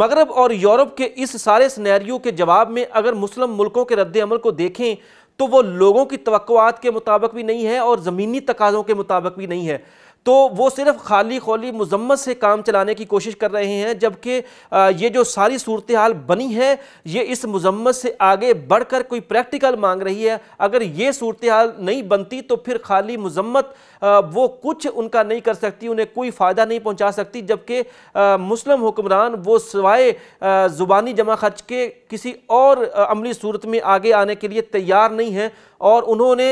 मगरब और यूरोप के इस सारे स्नैरियो के जवाब में अगर मुस्लिम मुल्कों के रद्द अमल को देखें तो वो लोगों की तवक़ात के मुताबिक भी नहीं है और ज़मीनी तकाज़ों के मुताबिक भी नहीं है तो वो सिर्फ खाली खोली मजम्मत से काम चलाने की कोशिश कर रहे हैं जबकि ये जो सारी सूरत हाल बनी है ये इस मजम्मत से आगे बढ़ कर कोई प्रैक्टिकल मांग रही है अगर ये सूरत हाल नहीं बनती तो फिर खाली मजम्मत वो कुछ उनका नहीं कर सकती उन्हें कोई फ़ायदा नहीं पहुँचा सकती जबकि मुस्लिम हुक्मरान वो सवाए ज़ुबानी जमा खर्च के किसी और अमली सूरत में आगे आने के लिए तैयार नहीं हैं और उन्होंने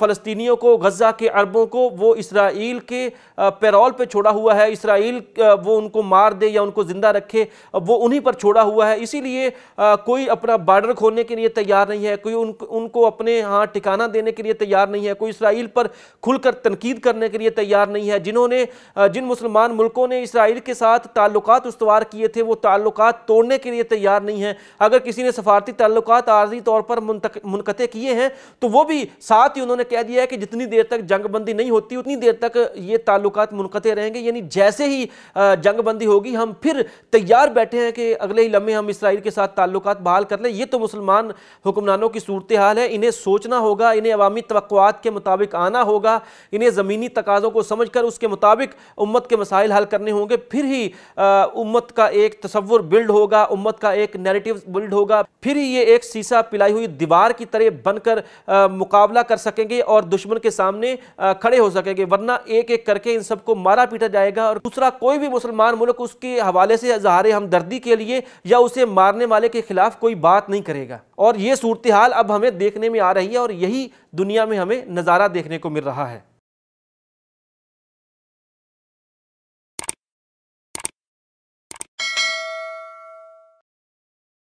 फ़लस्तनीों को गज़ा के अरबों को वो इसराइल के पैरोल पे छोड़ा हुआ है इसराइल वो उनको मार दे या उनको ज़िंदा रखे वो उन्हीं पर छोड़ा हुआ है इसीलिए कोई अपना बॉर्डर खोलने के लिए तैयार नहीं है कोई उन, उनको अपने हाँ ठिकाना देने के लिए तैयार नहीं है कोई इसराइल पर खुलकर तनकीद करने के लिए तैयार नहीं है जिन्होंने जिन मुसलमान मुल्कों ने इसराइल के साथ ताल्लुक उसवार किए थे वो ताल्लुक तोड़ने के लिए तैयार नहीं है अगर किसी ने सफारती ताल्लुक आर्जी तौर पर मुनकते किए हैं तो वो भी साथ ही उन्होंने कह दिया है कि जितनी देर तक जंगबंदी नहीं होती उतनी देर तक ये ताल्लुक मुनक़ रहेंगे यानी जैसे ही जंग बंदी होगी हम फिर तैयार बैठे हैं कि अगले ही लम्हे हम इसराइल के साथ ताल्लुक बहाल कर लें ये तो मुसलमान हुक्मरानों की सूरत हाल है इन्हें सोचना होगा इन्हें अवामी तवक़ात के मुताबिक आना होगा इन्हें ज़मीनी तकाज़ों को समझ कर उसके मुताबिक उम्मत के मसाइल हल करने होंगे फिर ही आ, उम्मत का एक तस्वुर बिल्ड होगा उम्मत का एक नेरेटिव बिल्ड होगा फिर ही ये एक सीसा पिलाई हुई दीवार की तरह बनकर मुकाबला कर सकेंगे और दुश्मन के सामने खड़े हो सकेंगे वरना एक एक करके इन सबको मारा पीटा जाएगा और दूसरा कोई भी मुसलमान मुल्क उसके हवाले से इजहार हमदर्दी के लिए या उसे मारने वाले के खिलाफ कोई बात नहीं करेगा और ये सूरत हाल अब हमें देखने में आ रही है और यही दुनिया में हमें नज़ारा देखने को मिल रहा है